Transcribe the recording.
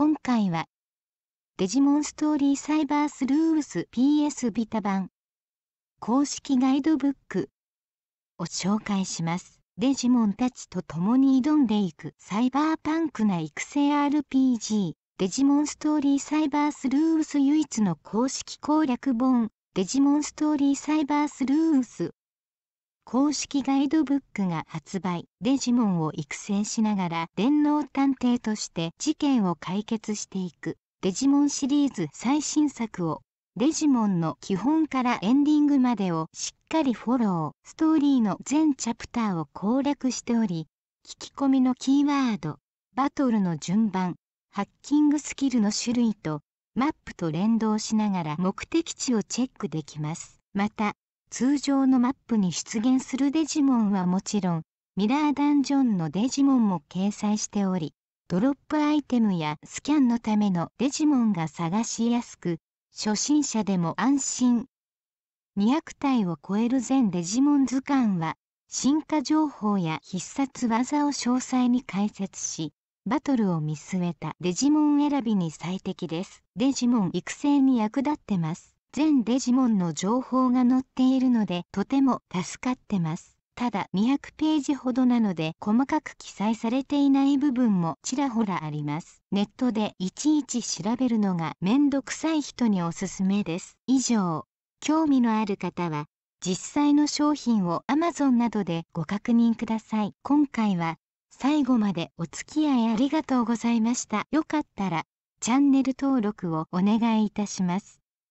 今回は、デジモンストーリーサイバースルールス PS ビタ版公式ガイドブックを紹介します。デジモンたちと共に挑んでいくサイバーパンクな育成 RPG デジモンストーリーサイバースルーウス唯一の公式攻略本デジモンストーリーサイバースルーウス公式ガイドブックが発売デジモンを育成しながら電脳探偵として事件を解決していくデジモンシリーズ最新作をデジモンの基本からエンディングまでをしっかりフォローストーリーの全チャプターを攻略しており聞き込みのキーワードバトルの順番ハッキングスキルの種類とマップと連動しながら目的地をチェックできますまた通常のマップに出現するデジモンはもちろん、ミラーダンジョンのデジモンも掲載しており、ドロップアイテムやスキャンのためのデジモンが探しやすく、初心者でも安心。200体を超える全デジモン図鑑は、進化情報や必殺技を詳細に解説し、バトルを見据えたデジモン選びに最適です。デジモン育成に役立ってます。全デジモンの情報が載っているのでとても助かってます。ただ200ページほどなので細かく記載されていない部分もちらほらあります。ネットでいちいち調べるのがめんどくさい人におすすめです。以上、興味のある方は実際の商品を Amazon などでご確認ください。今回は最後までお付き合いありがとうございました。よかったらチャンネル登録をお願いいたします。